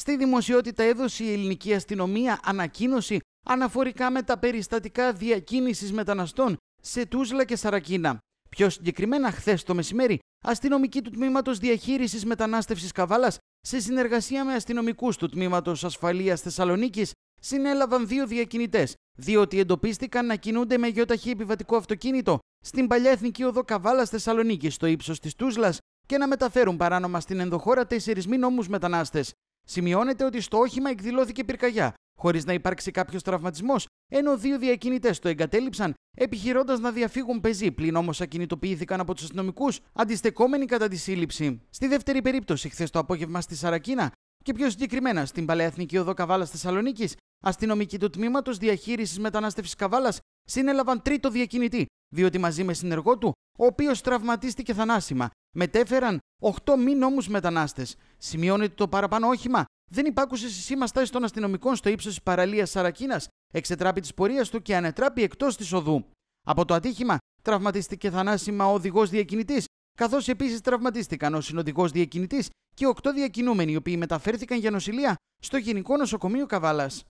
Στη δημοσιότητα έδωσε η ελληνική αστυνομία ανακοίνωση αναφορικά με τα περιστατικά διακίνησης μεταναστών σε Τούσλα και Σαρακίνα. Πιο συγκεκριμένα, χθες το μεσημέρι, αστυνομικοί του Τμήματος Διαχείρισης Μετανάστευσης Καβάλας, σε συνεργασία με αστυνομικούς του Τμήματος Ασφαλείας Θεσσαλονίκης, συνέλαβαν δύο διακινητές, διότι εντοπίστηκαν να κινούνται με γιοταχή επιβατικό αυτοκίνητο στην παλιά εθνική οδό Καβάλας Θεσσαλονίκης, στο ύψος της Τούσλα, και να μεταφέρουν παράνομα στην ενδοχώρα τέσσερις μη νόμους μετανάστες. Σημειώνεται ότι στο όχημα εκδηλώθηκε πυρκαγιά, χωρίς να υπάρξει κάποιος τραυματισμός, ενώ δύο διακινητές το εγκατέλειψαν επιχειρώντας να διαφύγουν πεζή, πλην όμως ακινητοποιήθηκαν από τους αστυνομικούς, αντιστεκόμενοι κατά τη σύλληψη. Στη δεύτερη περίπτωση, χθες το απόγευμα στη Σαρακίνα, και πιο συγκεκριμένα στην Παλαιαθνική Οδό Καβάλας Θεσσαλονίκης, αστυνομικοί του τμήματος διαχείρισης μετανάστευσης Καβάλας συνέλαβαν τρίτο διακινητή, διότι μαζί με συνεργό του, ο οποίος τραυματίστηκε θανάσιμα, μετέφεραν 8 μη νόμους μετανάστες. Σημειώνεται το παραπάνω όχημα δεν υπάκουσε η σήμα των αστυνομικών στο ύψος της παραλίας Σαρακίνας, εξετράπη τη πορεία του και ανετράπη εκτός της οδού. Από το ατύχημα τραυματίστηκε θανάσιμα ο οδηγός διακινητής, καθώς επίσης τραυματίστηκαν ο συνοδηγός διακινητής και οκτώ διακινούμενοι, οι οποίοι μεταφέρθηκαν για νοσηλεία στο Γενικό Νοσοκομείο Καβάλας.